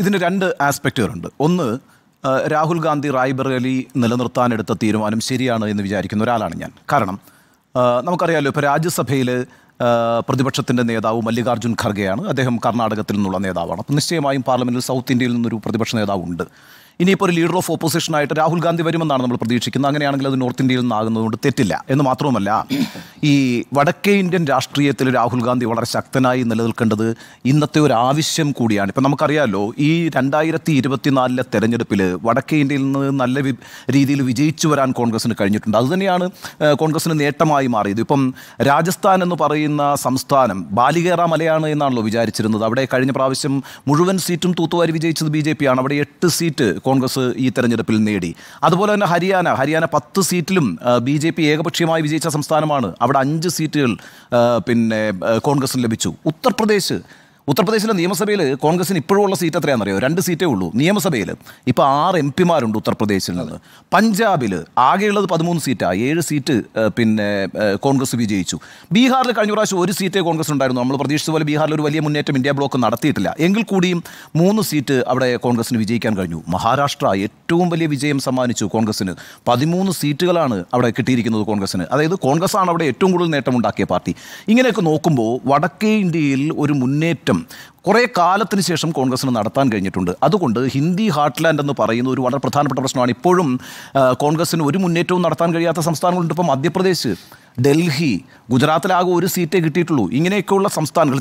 ഇതിന് രണ്ട് ആസ്പെക്റ്റുകളുണ്ട് ഒന്ന് രാഹുൽ ഗാന്ധി റായ്ബറേലി നിലനിർത്താനെടുത്ത തീരുമാനം ശരിയാണ് എന്ന് വിചാരിക്കുന്ന ഒരാളാണ് ഞാൻ കാരണം നമുക്കറിയാമല്ലോ ഇപ്പോൾ രാജ്യസഭയിൽ പ്രതിപക്ഷത്തിൻ്റെ നേതാവ് മല്ലികാർജ്ജുൻ ഖർഗെയാണ് അദ്ദേഹം കർണാടകത്തിൽ നിന്നുള്ള നേതാവാണ് അപ്പോൾ നിശ്ചയമായും പാർലമെൻറ്റിൽ സൗത്ത് ഇന്ത്യയിൽ നിന്നൊരു പ്രതിപക്ഷ നേതാവുണ്ട് ഇനിയിപ്പോൾ ഒരു ലീഡർ ഓഫ് ഓപ്പോസിഷനായിട്ട് രാഹുൽ ഗാന്ധി വരുമെന്നാണ് നമ്മൾ പ്രതീക്ഷിക്കുന്നത് അങ്ങനെയാണെങ്കിൽ അത് നോർത്ത് ഇന്ത്യയിൽ നിന്നാകുന്നതുകൊണ്ട് തെറ്റില്ല എന്ന് മാത്രവുമല്ല ഈ വടക്കേ ഇന്ത്യൻ രാഷ്ട്രീയത്തിൽ രാഹുൽ ഗാന്ധി വളരെ ശക്തനായി നിലനിൽക്കേണ്ടത് ഇന്നത്തെ ഒരു ആവശ്യം കൂടിയാണ് ഇപ്പം നമുക്കറിയാമല്ലോ ഈ രണ്ടായിരത്തി ഇരുപത്തിനാലിലെ തെരഞ്ഞെടുപ്പിൽ വടക്കേ ഇന്ത്യയിൽ നിന്ന് നല്ല രീതിയിൽ വിജയിച്ചു വരാൻ കോൺഗ്രസിന് കഴിഞ്ഞിട്ടുണ്ട് അതുതന്നെയാണ് കോൺഗ്രസിന് നേട്ടമായി മാറിയത് ഇപ്പം രാജസ്ഥാൻ എന്ന് പറയുന്ന സംസ്ഥാനം ബാലികേറ മലയാണ് എന്നാണല്ലോ വിചാരിച്ചിരുന്നത് അവിടെ കഴിഞ്ഞ പ്രാവശ്യം മുഴുവൻ സീറ്റും തൂത്തുവാരി വിജയിച്ചത് ബി ജെ പിയാണ് അവിടെ എട്ട് സീറ്റ് കോൺഗ്രസ് ഈ തെരഞ്ഞെടുപ്പിൽ നേടി അതുപോലെ തന്നെ ഹരിയാന ഹരിയാന പത്ത് സീറ്റിലും ബി ജെ പി ഏകപക്ഷീയമായി വിജയിച്ച സംസ്ഥാനമാണ് അവിടെ അഞ്ച് സീറ്റുകൾ പിന്നെ കോൺഗ്രസ്സിന് ലഭിച്ചു ഉത്തർപ്രദേശ് ഉത്തർപ്രദേശിലെ നിയമസഭയിൽ കോൺഗ്രസിന് ഇപ്പോഴുള്ള സീറ്റ് എത്രയാണെന്നറിയോ രണ്ട് സീറ്റേ ഉള്ളൂ നിയമസഭയിൽ ഇപ്പോൾ ആറ് എം പിമാരുണ്ട് ഉത്തർപ്രദേശിൽ നിന്ന് പഞ്ചാബിൽ ആകെയുള്ളത് പതിമൂന്ന് സീറ്റാണ് ഏഴ് സീറ്റ് പിന്നെ കോൺഗ്രസ് വിജയിച്ചു ബീഹാറിൽ കഴിഞ്ഞ പ്രാവശ്യം ഒരു സീറ്റേ കോൺഗ്രസ് ഉണ്ടായിരുന്നു നമ്മൾ പ്രതീക്ഷിച്ച പോലെ ബീഹാറിൽ ഒരു വലിയ മുന്നേറ്റം ഇന്ത്യ ബ്ലോക്ക് നടത്തിയിട്ടില്ല എങ്കിൽ കൂടിയും മൂന്ന് സീറ്റ് അവിടെ കോൺഗ്രസിന് വിജയിക്കാൻ കഴിഞ്ഞു മഹാരാഷ്ട്ര ഏറ്റവും വലിയ വിജയം സമ്മാനിച്ചു കോൺഗ്രസിന് പതിമൂന്ന് സീറ്റുകളാണ് അവിടെ കിട്ടിയിരിക്കുന്നത് കോൺഗ്രസിന് അതായത് കോൺഗ്രസ് ആണ് അവിടെ ഏറ്റവും കൂടുതൽ നേട്ടമുണ്ടാക്കിയ പാർട്ടി ഇങ്ങനെയൊക്കെ നോക്കുമ്പോൾ വടക്കേ ഇന്ത്യയിൽ ഒരു മുന്നേറ്റം മാറ്റം കുറേ കാലത്തിന് ശേഷം കോൺഗ്രസിന് നടത്താൻ കഴിഞ്ഞിട്ടുണ്ട് അതുകൊണ്ട് ഹിന്ദി ഹാർട്ട്ലാൻഡ് എന്ന് പറയുന്ന ഒരു വളരെ പ്രധാനപ്പെട്ട പ്രശ്നമാണ് ഇപ്പോഴും കോൺഗ്രസിന് ഒരു മുന്നേറ്റവും നടത്താൻ കഴിയാത്ത സംസ്ഥാനങ്ങളുണ്ട് ഇപ്പോൾ മധ്യപ്രദേശ് ഡൽഹി ഗുജറാത്തിലാകെ ഒരു സീറ്റേ കിട്ടിയിട്ടുള്ളൂ ഇങ്ങനെയൊക്കെയുള്ള സംസ്ഥാനങ്ങൾ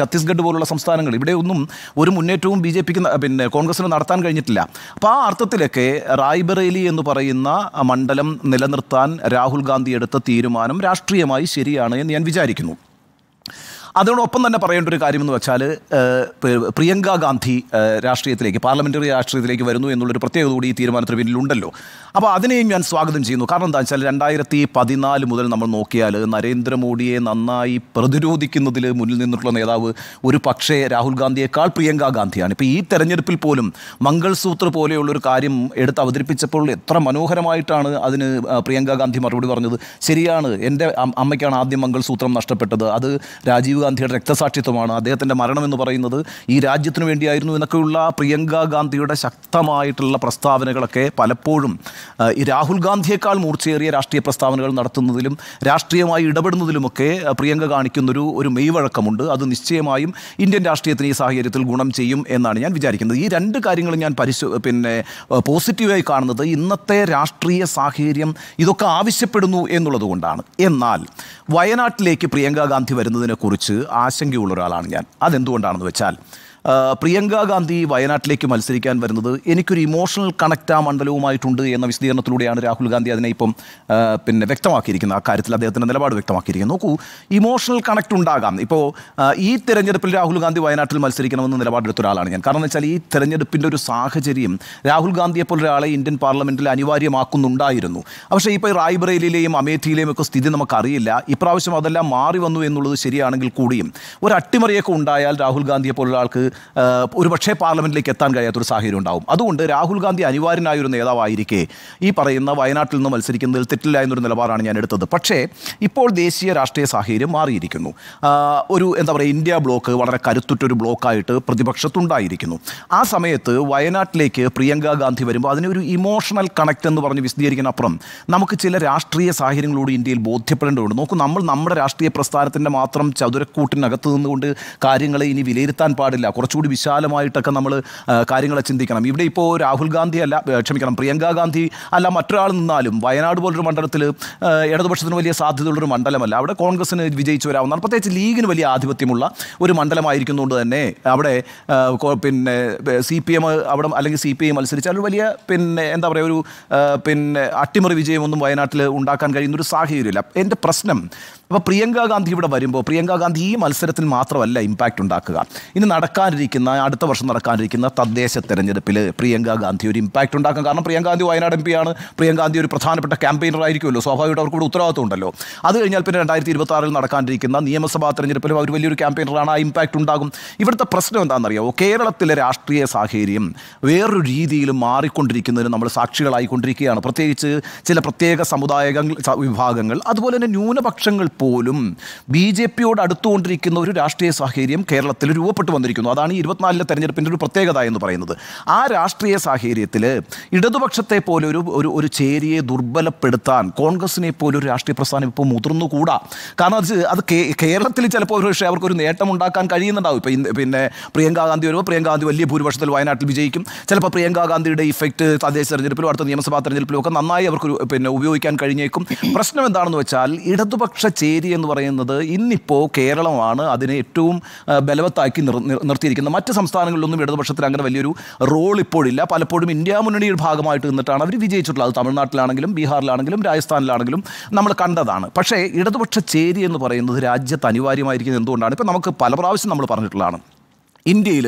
ഛത്തീസ്ഗഡ് പോലുള്ള സംസ്ഥാനങ്ങൾ ഇവിടെയൊന്നും ഒരു മുന്നേറ്റവും ബി ജെ പിക്ക് പിന്നെ കോൺഗ്രസിന് നടത്താൻ കഴിഞ്ഞിട്ടില്ല അപ്പോൾ ആ അർത്ഥത്തിലൊക്കെ റായ്ബറേലി എന്ന് പറയുന്ന മണ്ഡലം നിലനിർത്താൻ രാഹുൽ ഗാന്ധി എടുത്ത തീരുമാനം രാഷ്ട്രീയമായി ശരിയാണ് എന്ന് ഞാൻ വിചാരിക്കുന്നു അതിനോടൊപ്പം തന്നെ പറയേണ്ട ഒരു കാര്യമെന്ന് വെച്ചാൽ പ്രിയങ്ക ഗാന്ധി രാഷ്ട്രീയത്തിലേക്ക് പാർലമെൻ്ററി രാഷ്ട്രീയത്തിലേക്ക് വരുന്നു എന്നുള്ളൊരു പ്രത്യേകത കൂടി ഈ തീരുമാനത്തിന് പിന്നിലുണ്ടല്ലോ അപ്പോൾ അതിനെയും ഞാൻ സ്വാഗതം ചെയ്യുന്നു കാരണം എന്താ വെച്ചാൽ രണ്ടായിരത്തി പതിനാല് മുതൽ നമ്മൾ നോക്കിയാൽ നരേന്ദ്രമോദിയെ നന്നായി പ്രതിരോധിക്കുന്നതിൽ മുന്നിൽ നിന്നിട്ടുള്ള നേതാവ് ഒരു പക്ഷേ രാഹുൽ ഗാന്ധിയേക്കാൾ പ്രിയങ്ക ഗാന്ധിയാണ് ഇപ്പോൾ ഈ തെരഞ്ഞെടുപ്പിൽ പോലും മംഗൾസൂത്ര പോലെയുള്ളൊരു കാര്യം എടുത്ത് അവതരിപ്പിച്ചപ്പോൾ എത്ര മനോഹരമായിട്ടാണ് അതിന് പ്രിയങ്ക ഗാന്ധി മറുപടി പറഞ്ഞത് ശരിയാണ് എൻ്റെ അമ്മയ്ക്കാണ് ആദ്യം മംഗൾസൂത്രം നഷ്ടപ്പെട്ടത് അത് രാജീവ് ഗാന്ധിയുടെ രക്തസാക്ഷിത്വമാണ് അദ്ദേഹത്തിൻ്റെ മരണം എന്ന് പറയുന്നത് ഈ രാജ്യത്തിന് വേണ്ടിയായിരുന്നു എന്നൊക്കെയുള്ള പ്രിയങ്ക ഗാന്ധിയുടെ ശക്തമായിട്ടുള്ള പ്രസ്താവനകളൊക്കെ പലപ്പോഴും ഈ രാഹുൽ ഗാന്ധിയേക്കാൾ മൂർച്ചയേറിയ രാഷ്ട്രീയ പ്രസ്താവനകൾ നടത്തുന്നതിലും രാഷ്ട്രീയമായി ഇടപെടുന്നതിലുമൊക്കെ പ്രിയങ്ക കാണിക്കുന്നൊരു ഒരു മെയ്വഴക്കമുണ്ട് അത് നിശ്ചയമായും ഇന്ത്യൻ രാഷ്ട്രീയത്തിന് ഈ സാഹചര്യത്തിൽ ഗുണം ചെയ്യും എന്നാണ് ഞാൻ വിചാരിക്കുന്നത് ഈ രണ്ട് കാര്യങ്ങളും ഞാൻ പരിശോ പിന്നെ പോസിറ്റീവായി കാണുന്നത് ഇന്നത്തെ രാഷ്ട്രീയ സാഹചര്യം ഇതൊക്കെ ആവശ്യപ്പെടുന്നു എന്നുള്ളത് കൊണ്ടാണ് എന്നാൽ വയനാട്ടിലേക്ക് പ്രിയങ്ക ഗാന്ധി വരുന്നതിനെക്കുറിച്ച് ആശങ്കയുള്ള ഒരാളാണ് ഞാൻ അതെന്തുകൊണ്ടാണെന്ന് വെച്ചാൽ പ്രിയങ്ക ഗാന്ധി വയനാട്ടിലേക്ക് മത്സരിക്കാൻ വരുന്നത് എനിക്കൊരു ഇമോഷണൽ കണക്റ്റ് ആ മണ്ഡലവുമായിട്ടുണ്ട് എന്ന വിശദീകരണത്തിലൂടെയാണ് രാഹുൽ ഗാന്ധി അതിനെ ഇപ്പം പിന്നെ വ്യക്തമാക്കിയിരിക്കുന്നത് ആ കാര്യത്തിൽ അദ്ദേഹത്തിൻ്റെ നിലപാട് വ്യക്തമാക്കിയിരിക്കുന്നു നോക്കൂ ഇമോഷണൽ കണക്റ്റ് ഉണ്ടാകാം ഇപ്പോൾ ഈ തെരഞ്ഞെടുപ്പിൽ രാഹുൽ ഗാന്ധി വയനാട്ടിൽ മത്സരിക്കണമെന്ന് നിലപാടെടുത്ത ഒരാളാണ് ഞാൻ കാരണം വെച്ചാൽ ഈ തെരഞ്ഞെടുപ്പിൻ്റെ ഒരു സാഹചര്യം രാഹുൽ ഗാന്ധിയെ പോലെ ഒരാളെ ഇന്ത്യൻ പാർലമെൻറ്റിൽ അനിവാര്യമാക്കുന്നുണ്ടായിരുന്നു പക്ഷേ ഇപ്പോൾ റായ്ബറേലിയിലെയും അമേഠിയിലെയും ഒക്കെ സ്ഥിതി നമുക്കറിയില്ല ഇപ്രാവശ്യം അതെല്ലാം മാറി വന്നു എന്നുള്ളത് ശരിയാണെങ്കിൽ കൂടിയും ഒരു അട്ടിമറിയൊക്കെ ഉണ്ടായാൽ രാഹുൽ ഗാന്ധിയെ പോലുള്ള ആൾക്ക് ഒരു പക്ഷേ പാർലമെൻറ്റിലേക്ക് എത്താൻ കഴിയാത്തൊരു സാഹചര്യം ഉണ്ടാവും അതുകൊണ്ട് രാഹുൽ ഗാന്ധി അനിവാര്യനായ ഒരു നേതാവായിരിക്കെ ഈ പറയുന്ന വയനാട്ടിൽ നിന്ന് മത്സരിക്കുന്നതിൽ തെറ്റില്ല എന്നൊരു നിലപാടാണ് ഞാൻ എടുത്തത് പക്ഷേ ഇപ്പോൾ ദേശീയ രാഷ്ട്രീയ സാഹചര്യം മാറിയിരിക്കുന്നു ഒരു എന്താ പറയുക ഇന്ത്യ ബ്ലോക്ക് വളരെ കരുത്തുറ്റൊരു ബ്ലോക്കായിട്ട് പ്രതിപക്ഷത്തുണ്ടായിരിക്കുന്നു ആ സമയത്ത് വയനാട്ടിലേക്ക് പ്രിയങ്ക ഗാന്ധി വരുമ്പോൾ അതിനൊരു ഇമോഷണൽ കണക്ട് എന്ന് പറഞ്ഞ് വിശദീകരിക്കുന്നപ്പുറം നമുക്ക് ചില രാഷ്ട്രീയ സാഹചര്യങ്ങളോട് ഇന്ത്യയിൽ ബോധ്യപ്പെടേണ്ടതുണ്ട് നോക്കൂ നമ്മൾ നമ്മുടെ രാഷ്ട്രീയ പ്രസ്ഥാനത്തിൻ്റെ മാത്രം ചതുരക്കൂട്ടിനകത്ത് നിന്നുകൊണ്ട് കാര്യങ്ങളെ ഇനി വിലയിരുത്താൻ പാടില്ല കുറച്ചുകൂടി വിശാലമായിട്ടൊക്കെ നമ്മൾ കാര്യങ്ങളെ ചിന്തിക്കണം ഇവിടെ ഇപ്പോൾ രാഹുൽ ഗാന്ധി അല്ല ക്ഷമിക്കണം പ്രിയങ്ക ഗാന്ധി അല്ല മറ്റൊരാൾ നിന്നാലും വയനാട് പോലൊരു മണ്ഡലത്തിൽ ഇടതുപക്ഷത്തിന് വലിയ സാധ്യതയുള്ളൊരു മണ്ഡലമല്ല അവിടെ കോൺഗ്രസ്സിന് വിജയിച്ചു വരാവുന്നതാണ് പ്രത്യേകിച്ച് ലീഗിന് വലിയ ആധിപത്യമുള്ള ഒരു മണ്ഡലമായിരിക്കുന്നതുകൊണ്ട് തന്നെ അവിടെ പിന്നെ സി പി എം അവിടെ അല്ലെങ്കിൽ സി പി ഐ മത്സരിച്ചാൽ വലിയ പിന്നെ എന്താ പറയുക ഒരു പിന്നെ അട്ടിമറി വിജയമൊന്നും വയനാട്ടിൽ ഉണ്ടാക്കാൻ കഴിയുന്ന ഒരു സാഹചര്യമില്ല എൻ്റെ പ്രശ്നം അപ്പോൾ പ്രിയങ്ക ഗാന്ധി ഇവിടെ വരുമ്പോൾ പ്രിയങ്ക ഗാന്ധി ഈ മത്സരത്തിൽ മാത്രമല്ല ഇമ്പാക്റ്റ് ഉണ്ടാക്കുക ഇനി നടക്കാനിരിക്കുന്ന അടുത്ത വർഷം നടക്കാനിരിക്കുന്ന തദ്ദേശ തെരഞ്ഞെടുപ്പിൽ പ്രിയങ്ക ഗാന്ധി ഒരു ഇമ്പാക്റ്റ് ഉണ്ടാക്കും കാരണം പ്രിയങ്ക ഗാന്ധി വയനാട് എം ആണ് പ്രിയങ്ക ഗാന്ധി ഒരു പ്രധാനപ്പെട്ട ക്യാമ്പയിനർ ആയിരിക്കുമല്ലോ സ്വാഭാവികമായിട്ട് അവർക്ക് ഇവിടെ ഉത്തരവാദിത്വം ഉണ്ടല്ലോ അത് കഴിഞ്ഞാൽ പിന്നെ രണ്ടായിരത്തി ഇരുപത്തി ആറിൽ നടക്കാനിരിക്കുന്ന നിയമസഭാ തെരഞ്ഞെടുപ്പിലും അവർ വലിയൊരു ക്യാമ്പയിനറാണ് ആ ഇമ്പാക്റ്റ് ഉണ്ടാകും ഇവിടുത്തെ പ്രശ്നം എന്താണെന്നറിയാമോ കേരളത്തിലെ രാഷ്ട്രീയ സാഹചര്യം വേറൊരു രീതിയിൽ മാറിക്കൊണ്ടിരിക്കുന്നതിന് നമ്മൾ സാക്ഷികളായിക്കൊണ്ടിരിക്കുകയാണ് പ്രത്യേകിച്ച് ചില പ്രത്യേക സമുദായ വിഭാഗങ്ങൾ അതുപോലെ തന്നെ ന്യൂനപക്ഷങ്ങൾ പോലും ബി ജെ പിയോട് അടുത്തുകൊണ്ടിരിക്കുന്ന ഒരു രാഷ്ട്രീയ സാഹചര്യം കേരളത്തിൽ രൂപപ്പെട്ടു വന്നിരിക്കുന്നു അതാണ് ഈ ഇരുപത്തിനാലിലെ തെരഞ്ഞെടുപ്പിൻ്റെ ഒരു പ്രത്യേകത എന്ന് പറയുന്നത് ആ രാഷ്ട്രീയ സാഹചര്യത്തിൽ ഇടതുപക്ഷത്തെ പോലെ ഒരു ഒരു ഒരു ചേരിയെ ദുർബലപ്പെടുത്താൻ കോൺഗ്രസിനെ പോലെ ഒരു രാഷ്ട്രീയ പ്രസ്ഥാനം ഇപ്പോൾ മുതിർന്നുകൂടാ കാരണം അത് അത് കേരളത്തിൽ ചിലപ്പോൾ ഒരു പക്ഷേ അവർക്കൊരു നേട്ടം ഉണ്ടാക്കാൻ കഴിയുന്നുണ്ടാവും ഇപ്പം പിന്നെ പ്രിയങ്ക ഗാന്ധി വരുമ്പോൾ പ്രിയങ്ക ഗാന്ധി വലിയ ഭൂരിപക്ഷത്തിൽ വയനാട്ടിൽ വിജയിക്കും ചിലപ്പോൾ പ്രിയങ്ക ഗാന്ധിയുടെ ഇഫക്റ്റ് തദ്ദേശ തെരഞ്ഞെടുപ്പിലും അടുത്ത നിയമസഭാ തെരഞ്ഞെടുപ്പിലും ഒക്കെ നന്നായി അവർക്ക് പിന്നെ ഉപയോഗിക്കാൻ കഴിഞ്ഞേക്കും പ്രശ്നം എന്താണെന്ന് വെച്ചാൽ ഇടതുപക്ഷ ചേരി എന്ന് പറയുന്നത് ഇന്നിപ്പോൾ കേരളമാണ് അതിനെ ഏറ്റവും ബലവത്താക്കി നിർ നിർത്തിയിരിക്കുന്നത് മറ്റ് സംസ്ഥാനങ്ങളിലൊന്നും ഇടതുപക്ഷത്തിന് അങ്ങനെ വലിയൊരു റോൾ ഇപ്പോഴില്ല പലപ്പോഴും ഇന്ത്യ മുന്നണിയുടെ ഭാഗമായിട്ട് നിന്നിട്ടാണ് അവർ വിജയിച്ചിട്ടുള്ളത് തമിഴ്നാട്ടിലാണെങ്കിലും ബീഹാറിലാണെങ്കിലും രാജസ്ഥാനിലാണെങ്കിലും നമ്മൾ കണ്ടതാണ് പക്ഷേ ഇടതുപക്ഷ ചേരി എന്ന് പറയുന്നത് രാജ്യത്ത് അനിവാര്യമായിരിക്കുന്നത് എന്തുകൊണ്ടാണ് ഇപ്പോൾ നമുക്ക് പല പ്രാവശ്യം നമ്മൾ പറഞ്ഞിട്ടുള്ളതാണ് ഇന്ത്യയിൽ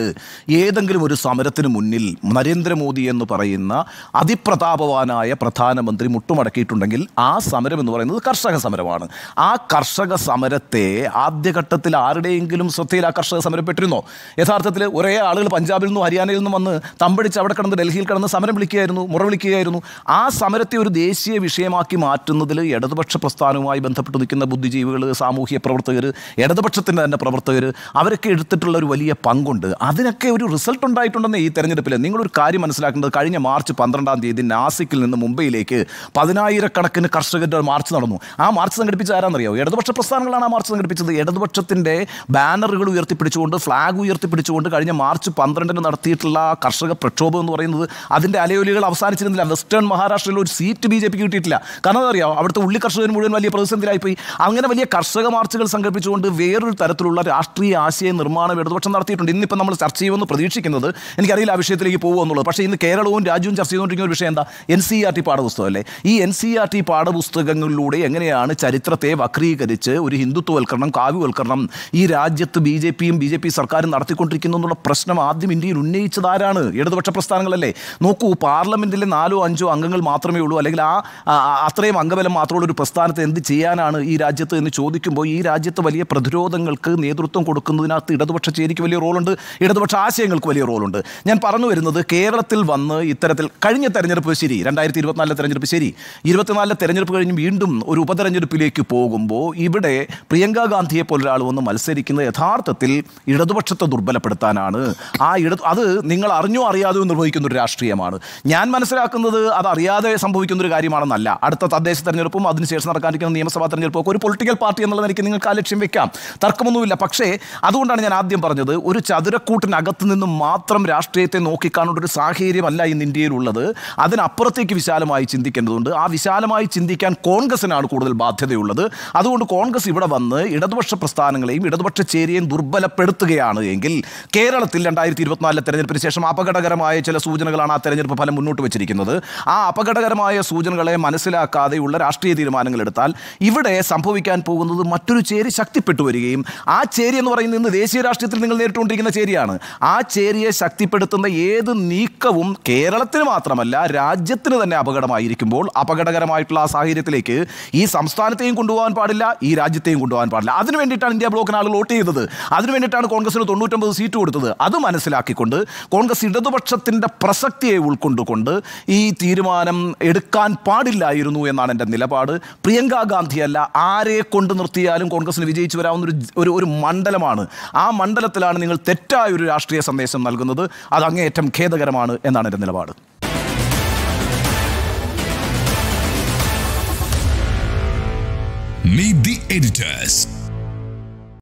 ഏതെങ്കിലും ഒരു സമരത്തിന് മുന്നിൽ നരേന്ദ്രമോദി എന്ന് പറയുന്ന അതിപ്രതാപവാനായ പ്രധാനമന്ത്രി മുട്ടുമടക്കിയിട്ടുണ്ടെങ്കിൽ ആ സമരം എന്ന് പറയുന്നത് കർഷക സമരമാണ് ആ കർഷക സമരത്തെ ആദ്യഘട്ടത്തിൽ ആരുടെയെങ്കിലും ശ്രദ്ധയിൽ ആ കർഷക സമരം യഥാർത്ഥത്തിൽ ഒരേ ആളുകൾ പഞ്ചാബിൽ നിന്നും ഹരിയാനയിൽ നിന്നും വന്ന് തമ്പടിച്ച് അവിടെ കിടന്ന് ഡൽഹിയിൽ കിടന്ന് സമരം വിളിക്കുകയായിരുന്നു മുറ വിളിക്കുകയായിരുന്നു ആ സമരത്തെ ഒരു ദേശീയ വിഷയമാക്കി മാറ്റുന്നതിൽ ഇടതുപക്ഷ പ്രസ്ഥാനവുമായി ബന്ധപ്പെട്ട് നിൽക്കുന്ന ബുദ്ധിജീവികൾ സാമൂഹ്യ പ്രവർത്തകർ ഇടതുപക്ഷത്തിൻ്റെ തന്നെ പ്രവർത്തകർ അവരൊക്കെ എടുത്തിട്ടുള്ള ഒരു വലിയ പങ്ക് കൊണ്ട് അതിനൊക്കെ ഒരു റിസൾട്ട് ഉണ്ടായിട്ടുണ്ടെന്ന് ഈ തെരഞ്ഞെടുപ്പിൽ നിങ്ങളൊരു കാര്യം മനസ്സിലാക്കേണ്ടത് കഴിഞ്ഞ മാർച്ച് പന്ത്രണ്ടാം തീയതി നാസിക്കിൽ നിന്ന് മുംബൈയിലേക്ക് പതിനായിരക്കണക്കിന് കർഷകരുടെ മാർച്ച് നടന്നു ആ മാർച്ച് സംഘടിപ്പിച്ച ആരാണെന്നറിയോ ഇടതുപക്ഷ പ്രസ്ഥാനങ്ങളാണ് ആ മാർച്ച് സംഘടിപ്പിച്ചത് ഇടതുപക്ഷത്തിൻ്റെ ബാനറുകൾ ഉയർത്തിപ്പിടിച്ചുകൊണ്ട് ഫ്ലാഗ് ഉയർത്തിപ്പിടിച്ചുകൊണ്ട് കഴിഞ്ഞ മാർച്ച് പന്ത്രണ്ടിന് നടത്തിയിട്ടുള്ള കർഷക പ്രക്ഷോഭം എന്ന് പറയുന്നത് അതിൻ്റെ അലയൊലികൾ അവസാനിച്ചിരുന്നില്ല വെസ്റ്റേൺ മഹാരാഷ്ട്രയിൽ ഒരു സീറ്റ് ബി ജെ പിക്ക് കിട്ടിയിട്ടില്ല കാരണം അറിയാം അവിടുത്തെ ഉള്ളി കർഷകർ മുഴുവൻ വലിയ പ്രതിസന്ധിയിലായിപ്പോയി അങ്ങനെ വലിയ കർഷക മാർച്ചുകൾ സംഘടിപ്പിച്ചുകൊണ്ട് വേറൊരു തരത്തിലുള്ള രാഷ്ട്രീയ ആശയ നിർമ്മാണം ഇടതുപക്ഷം നടത്തിയിട്ടുണ്ട് ഇന്നിപ്പോൾ നമ്മൾ ചർച്ച ചെയ്യുമെന്ന് പ്രതീക്ഷിക്കുന്നത് എനിക്കറിയില്ല ആ വിഷയത്തിലേക്ക് പോകുമോ എന്നുള്ളത് പക്ഷേ ഇന്ന് കേരളവും രാജ്യവും ചർച്ച ചെയ്തുകൊണ്ടിരിക്കുന്ന ഒരു വിഷയം എന്താ എൻ സി ആർ ടി പാഠപുസ്തകമല്ലേ ഈ എൻ സി ആർ ടി പാഠപുസ്തകങ്ങളിലൂടെ എങ്ങനെയാണ് ചരിത്രത്തെ വക്രീകരിച്ച് ഒരു ഹിന്ദുത്വവൽക്കരണം കാവ്യവൽക്കരണം ഈ രാജ്യത്ത് ബി ജെ പിയും ബി ജെ പി സർക്കാരും നടത്തിക്കൊണ്ടിരിക്കുന്നു എന്നുള്ള പ്രശ്നം ആദ്യം ഇന്ത്യയിൽ ഉന്നയിച്ചതാരാണ് ഇടതുപക്ഷ പ്രസ്ഥാനങ്ങളല്ലേ നോക്കൂ പാർലമെൻറ്റിലെ നാലോ അഞ്ചോ അംഗങ്ങൾ മാത്രമേ ഉള്ളൂ അല്ലെങ്കിൽ ആ അത്രയും അംഗബലം മാത്രമുള്ള ഒരു പ്രസ്ഥാനത്തെ എന്ത് ചെയ്യാനാണ് ഈ രാജ്യത്ത് എന്ന് ചോദിക്കുമ്പോൾ ഈ രാജ്യത്ത് വലിയ പ്രതിരോധങ്ങൾക്ക് നേതൃത്വം കൊടുക്കുന്നതിനകത്ത് ഇടതുപക്ഷ ചേരിക്ക് വലിയ റോൾ ഉണ്ട് ഇടതുപക്ഷ ആശയങ്ങൾക്ക് വലിയ റോളുണ്ട് ഞാൻ പറഞ്ഞു വരുന്നത് കേരളത്തിൽ വന്ന് ഇത്തരത്തിൽ കഴിഞ്ഞ തെരഞ്ഞെടുപ്പ് ശരി രണ്ടായിരത്തി ഇരുപത്തിനാലിലെ തെരഞ്ഞെടുപ്പ് ശരി ഇരുപത്തിനാലിലെ തെരഞ്ഞെടുപ്പ് കഴിഞ്ഞ് വീണ്ടും ഒരു ഉപതെരഞ്ഞെടുപ്പിലേക്ക് പോകുമ്പോൾ ഇവിടെ പ്രിയങ്ക ഗാന്ധിയെ പോലൊരാൾ വന്ന് മത്സരിക്കുന്നത് യഥാർത്ഥത്തിൽ ഇടതുപക്ഷത്തെ ദുർബലപ്പെടുത്താനാണ് ആ ഇട അത് നിങ്ങൾ അറിഞ്ഞോ അറിയാതെയോ നിർവഹിക്കുന്ന ഒരു രാഷ്ട്രീയമാണ് ഞാൻ മനസ്സിലാക്കുന്നത് അത് അറിയാതെ സംഭവിക്കുന്ന ഒരു കാര്യമാണെന്നല്ല അടുത്ത തദ്ദേശ തെരഞ്ഞെടുപ്പും അതിനുശേഷം നടക്കാനിരിക്കുന്ന നിയമസഭാ തെരഞ്ഞെടുപ്പും ഒക്കെ ഒരു പൊളിറ്റിക്കൽ പാർട്ടി എന്നുള്ള നിലയ്ക്ക് നിങ്ങൾക്ക് ആ ലക്ഷ്യം വെക്കാം തർക്കമൊന്നുമില്ല പക്ഷേ അതുകൊണ്ടാണ് ഞാൻ ആദ്യം പറഞ്ഞത് ഒരു ചതുരക്കൂട്ടിനകത്ത് നിന്നും മാത്രം രാഷ്ട്രീയത്തെ നോക്കിക്കാണേണ്ട ഒരു സാഹചര്യമല്ല ഇന്ന് ഇന്ത്യയിലുള്ളത് അതിനപ്പുറത്തേക്ക് വിശാലമായി ചിന്തിക്കേണ്ടതുണ്ട് ആ വിശാലമായി ചിന്തിക്കാൻ കോൺഗ്രസിനാണ് കൂടുതൽ ബാധ്യതയുള്ളത് അതുകൊണ്ട് കോൺഗ്രസ് ഇവിടെ വന്ന് ഇടതുപക്ഷ പ്രസ്ഥാനങ്ങളെയും ഇടതുപക്ഷ ചേരിയെയും ദുർബലപ്പെടുത്തുകയാണ് എങ്കിൽ കേരളത്തിൽ രണ്ടായിരത്തി ഇരുപത്തിനാലിലെ തെരഞ്ഞെടുപ്പിന് ശേഷം അപകടകരമായ ചില സൂചനകളാണ് ആ തെരഞ്ഞെടുപ്പ് ഫലം മുന്നോട്ട് വെച്ചിരിക്കുന്നത് ആ അപകടകരമായ സൂചനകളെ മനസ്സിലാക്കാതെയുള്ള രാഷ്ട്രീയ തീരുമാനങ്ങൾ എടുത്താൽ ഇവിടെ സംഭവിക്കാൻ പോകുന്നത് മറ്റൊരു ചേരി ശക്തിപ്പെട്ടു വരികയും ആ ചേരി എന്ന് പറയുന്നത് ഇന്ന് ദേശീയ രാഷ്ട്രീയത്തിൽ നിങ്ങൾ നേരിട്ടുകൊണ്ടിരിക്കുന്ന ചെയ്യുന്ന ചേരിയാണ് ആ ചേരിയെ ശക്തിപ്പെടുത്തുന്ന ഏത് നീക്കവും കേരളത്തിന് മാത്രമല്ല രാജ്യത്തിന് തന്നെ അപകടമായിരിക്കുമ്പോൾ അപകടകരമായിട്ടുള്ള ആ സാഹചര്യത്തിലേക്ക് ഈ സംസ്ഥാനത്തെയും കൊണ്ടുപോകാൻ പാടില്ല ഈ രാജ്യത്തെയും കൊണ്ടുപോകാൻ പാടില്ല അതിന് വേണ്ടിയിട്ടാണ് ഇന്ത്യ ബ്ലോക്കിന് ആളുകൾ വോട്ട് ചെയ്തത് അതിന് വേണ്ടിയിട്ടാണ് കോൺഗ്രസിന് തൊണ്ണൂറ്റൊമ്പത് സീറ്റ് കൊടുത്തത് അത് മനസ്സിലാക്കിക്കൊണ്ട് കോൺഗ്രസ് ഇടതുപക്ഷത്തിൻ്റെ പ്രസക്തിയെ ഉൾക്കൊണ്ടുകൊണ്ട് ഈ തീരുമാനം എടുക്കാൻ പാടില്ലായിരുന്നു എന്നാണ് എൻ്റെ നിലപാട് പ്രിയങ്ക ഗാന്ധിയല്ല ആരെ കൊണ്ട് നിർത്തിയാലും കോൺഗ്രസിന് വിജയിച്ചു വരാവുന്ന ഒരു ഒരു മണ്ഡലമാണ് ആ മണ്ഡലത്തിലാണ് നിങ്ങൾ തെ തെറ്റായ ഒരു രാഷ്ട്രീയ സന്ദേശം നൽകുന്നത് അത് അങ്ങേയറ്റം ഖേദകരമാണ് എന്നാണ് എൻ്റെ നിലപാട് Meet the editors.